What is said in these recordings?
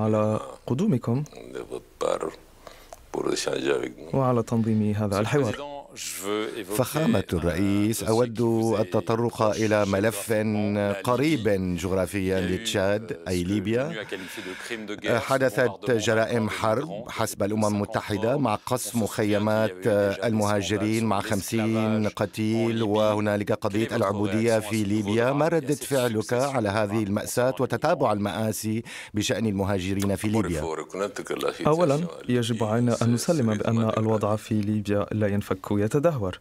على قدومكم وعلى تنظيم هذا الحوار فخامة الرئيس أود التطرق إلى ملف قريب euh, جغرافيا لتشاد أي ليبيا حدثت جرائم حرب حسب الأمم المتحدة مع قصف مخيمات المهاجرين مع خمسين قتيل وهنالك قضية العبودية في ليبيا ما ردة فعلك على هذه المأساة وتتابع المآسي بشأن المهاجرين في ليبيا أولا يجب علينا أن نسلم بأن الوضع في ليبيا لا ينفك يتدهور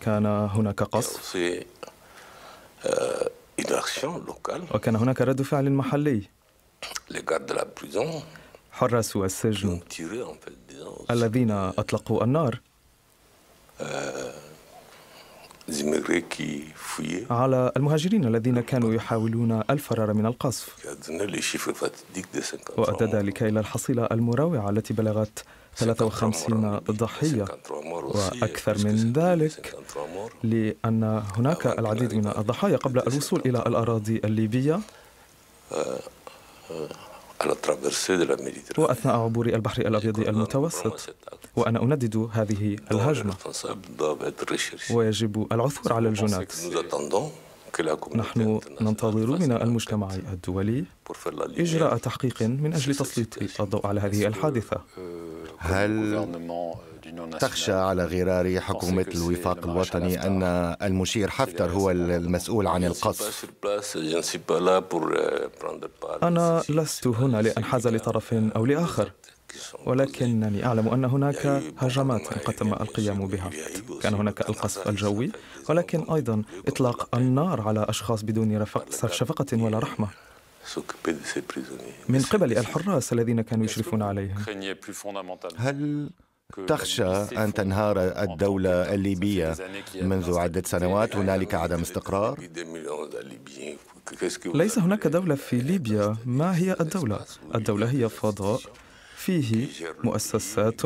كان هناك قصف آه، وكان هناك رد فعل محلي حراس السجن الذين أطلقوا النار آه، على المهاجرين الذين كانوا يحاولون الفرار من القصف وأدى ذلك إلى الحصيلة المروعة التي بلغت 53 ضحية وأكثر من ذلك لأن هناك العديد من الضحايا قبل الوصول إلى الأراضي الليبية آه، آه، آه. وأثناء عبور البحر الأبيض المتوسط وأنا أندد هذه الهجمة ويجب العثور على الجنات نحن ننتظر من المجتمع الدولي إجراء تحقيق من أجل تسليط الضوء على هذه الحادثة euh, هل euh, تخشى على غرار حكومة الوفاق الوطني أن المشير حفتر هو المسؤول عن القصف euh, أنا لست هنا لأنحاز لطرف أو لآخر ولكنني أعلم أن هناك هجمات قد تم القيام بها كان هناك القصف الجوي ولكن أيضا إطلاق النار على أشخاص بدون شفقة ولا رحمة من قبل الحراس الذين كانوا يشرفون عليهم هل تخشى أن تنهار الدولة الليبية منذ عدة سنوات هنالك عدم استقرار ليس هناك دولة في ليبيا ما هي الدولة؟ الدولة هي فضاء فيه مؤسسات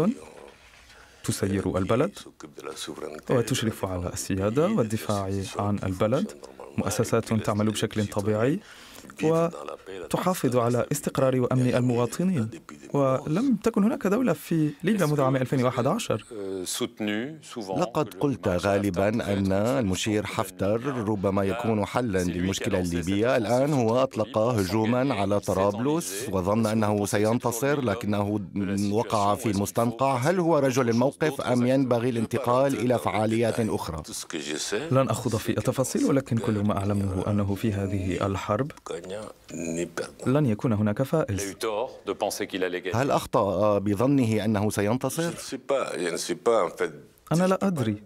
تسير البلد وتشرف على السيادة والدفاع عن البلد مؤسسات تعمل بشكل طبيعي وتحافظ على استقرار وأمن المواطنين ولم تكن هناك دولة في ليبيا منذ عام 2011 لقد قلت غالبا أن المشير حفتر ربما يكون حلا للمشكلة الليبية الآن هو أطلق هجوما على طرابلس وظن أنه سينتصر لكنه وقع في المستنقع هل هو رجل الموقف أم ينبغي الانتقال إلى فعاليات أخرى؟ لن أخوض في التفاصيل ولكن كل ما أعلمه أنه في هذه الحرب لن يكون هناك فائز هل أخطأ بظنه أنه سينتصر؟ أنا لا أدري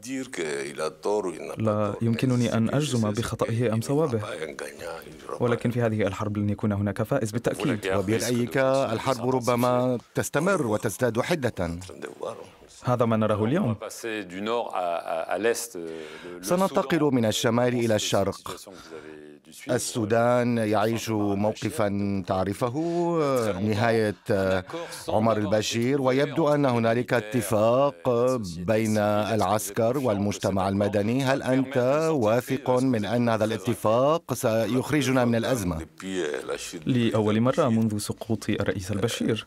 لا يمكنني أن أجزم بخطئه أم صوابه ولكن في هذه الحرب لن يكون هناك فائز بالتأكيد وبرأيك الحرب ربما تستمر وتزداد حدة هذا ما نراه اليوم euh, سننتقل من الشمال إلى الشرق Euh, السودان يعيش موقفا تعرفه نهاية آه، عمر البشير ويبدو أن هنالك اتفاق بين العسكر والمجتمع المدني هل أنت واثق من أن هذا الاتفاق سيخرجنا من الأزمة؟ euh, لأول مرة منذ سقوط الرئيس البشير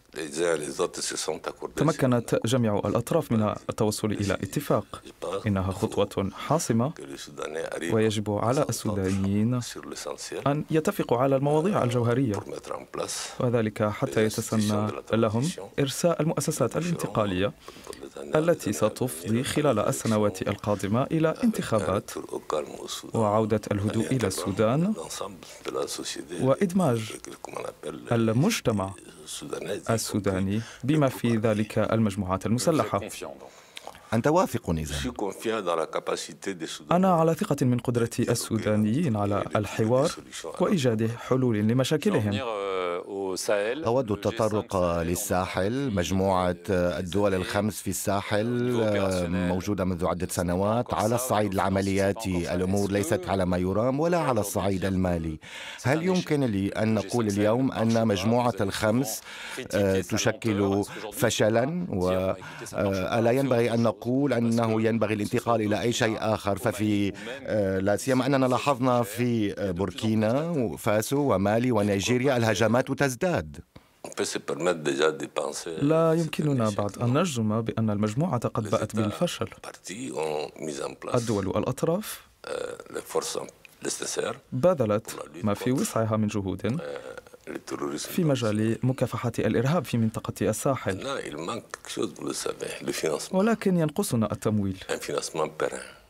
تمكنت جميع الأطراف من التوصل إلى اتفاق إنها خطوة حاسمة ويجب على السودانيين أن يتفقوا على المواضيع الجوهرية وذلك حتى يتسنى لهم إرساء المؤسسات الانتقالية التي ستفضي خلال السنوات القادمة إلى انتخابات وعودة الهدوء إلى السودان وإدماج المجتمع السوداني بما في ذلك المجموعات المسلحة أنت واثق إذا أنا على ثقة من قدرة السودانيين على الحوار وإيجاد حلول لمشاكلهم أود التطرق للساحل مجموعة الدول الخمس في الساحل موجودة منذ عدة سنوات على الصعيد العملياتي الأمور ليست على ما يرام ولا على الصعيد المالي هل يمكن لي أن نقول اليوم أن مجموعة الخمس آه، تشكل فشلا آه، ألا ينبغي أن نقول أنه ينبغي الانتقال إلى أي شيء آخر ففي آه، لا سيما أننا لاحظنا في بوركينا فاسو ومالي ونيجيريا الهجمات تزداد بغداد لا يمكننا بعد أن نجزم بأن المجموعة قد بأت بالفشل الدول الأطراف euh, بذلت ما في وسعها من جهود euh, في مجال مكافحة الإرهاب في منطقة الساحل ولكن ينقصنا التمويل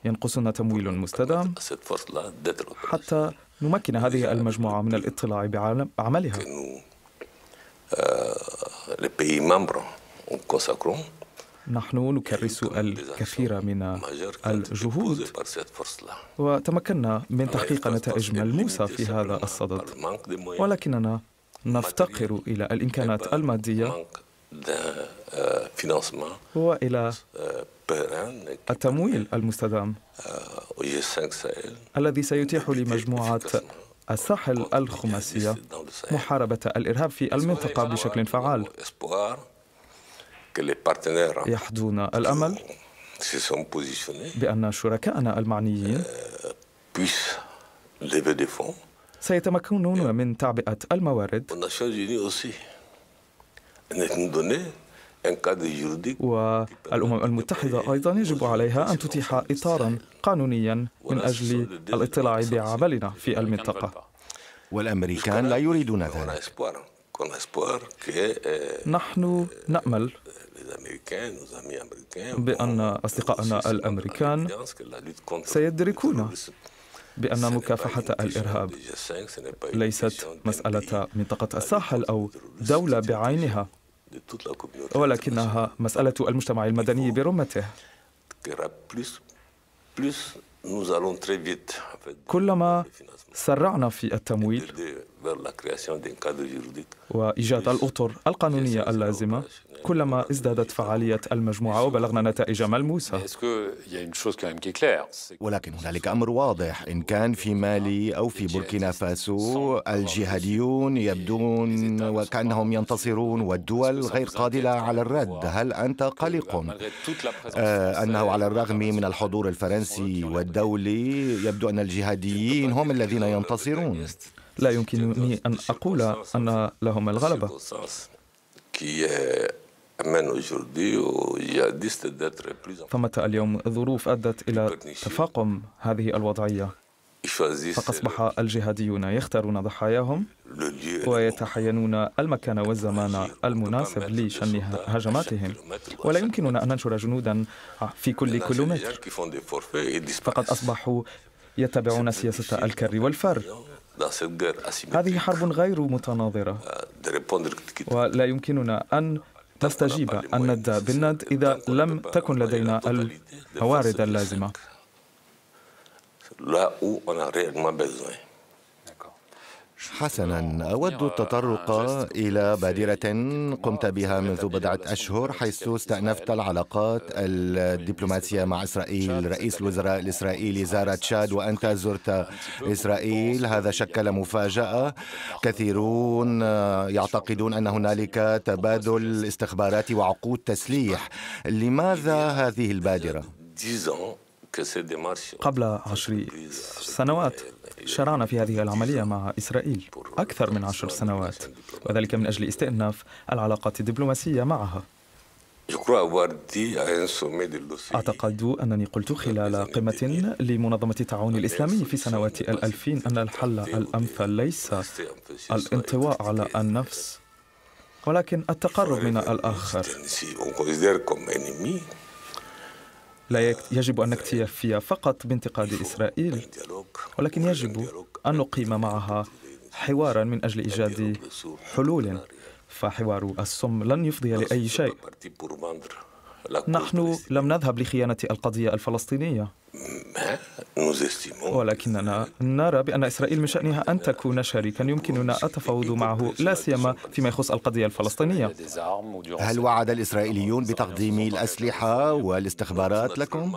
ينقصنا تمويل مستدام حتى نمكن هذه المجموعة من الاطلاع بعملها نحن نكرس الكثير من الجهود وتمكنا من تحقيق نتائج ملموسة في هذا الصدد ولكننا نفتقر إلى الإمكانات المادية آه، وإلى آه، التمويل المستدام آه، الذي سيتيح لمجموعة الساحل الخماسية محاربة الإرهاب في المنطقة بشكل فعال يحدون الأمل بأن شركائنا المعنيين سيتمكنون من تعبئة الموارد والأمم المتحدة أيضا يجب عليها أن تتيح إطارا قانونيا من أجل الاطلاع بعملنا في المنطقة والأمريكان لا يريدون ذلك نحن نأمل بأن أصدقائنا الأمريكان سيدركون بأن مكافحة الإرهاب ليست مسألة منطقة الساحل أو دولة بعينها ولكنها مسألة المجتمع المدني برمته كلما سرعنا في التمويل وإيجاد الأطر القانونية اللازمة كلما ازدادت فعالية المجموعة وبلغنا نتائج ملموسة ولكن هنالك أمر واضح إن كان في مالي أو في بوركينا فاسو الجهاديون يبدون وكأنهم ينتصرون والدول غير قادرة على الرد هل أنت قلق آه، أنه على الرغم من الحضور الفرنسي والدولي يبدو أن الجهاديين هم الذين ينتصرون لا يمكنني أن أقول أن لهم الغلبة ثمة اليوم ظروف أدت إلى تفاقم هذه الوضعية فأصبح الجهاديون يختارون ضحاياهم ويتحينون المكان والزمان المناسب لشن هجماتهم ولا يمكننا أن ننشر جنودا في كل كيلومتر فقد أصبحوا يتبعون سياسة الكر والفر هذه حرب غير متناظرة euh, ولا يمكننا أن نستجيب الند بالند إذا لم تكن لدينا الموارد اللازمة. لا او انا ريال ما besoin. حسنا أود التطرق إلى بادرة قمت بها منذ بضعة أشهر حيث استأنفت العلاقات الدبلوماسية مع إسرائيل رئيس الوزراء الإسرائيلي زار تشاد وأنت زرت إسرائيل هذا شكل مفاجأة كثيرون يعتقدون أن هنالك تبادل استخبارات وعقود تسليح لماذا هذه البادرة؟ قبل عشر سنوات شرعنا في هذه العملية مع إسرائيل أكثر من عشر سنوات وذلك من أجل استئناف العلاقات الدبلوماسية معها أعتقد أنني قلت خلال قمة لمنظمة التعاون الإسلامي في سنوات الألفين أن الحل الأمثل ليس الانطواء على النفس ولكن التقرب من الآخر لا يجب أن نكتفي فقط بانتقاد إسرائيل ولكن يجب أن نقيم معها حوارا من أجل إيجاد حلول فحوار السم لن يفضي لأي شيء نحن لم نذهب لخيانة القضية الفلسطينية ولكننا نرى بأن إسرائيل من شأنها أن تكون شريكا يمكننا التفاوض معه لا سيما فيما يخص القضية الفلسطينية هل وعد الإسرائيليون بتقديم الأسلحة والاستخبارات لكم؟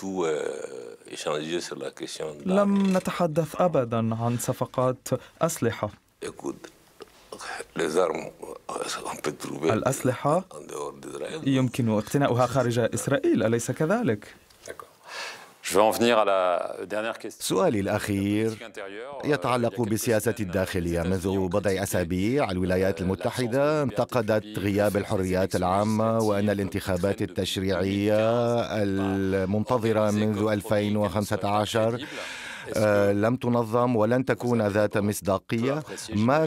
euh, لم نتحدث أبدا عن صفقات أسلحة الأسلحة يمكن اقتناؤها خارج إسرائيل أليس كذلك؟ سؤالي الأخير euh, يتعلق بالسياسة الداخلية منذ بضع أسابيع الولايات المتحدة انتقدت غياب الحريات العامة وأن الانتخابات التشريعية المنتظرة منذ 2015 آه، لم تنظم ولن تكون ذات مصداقية ما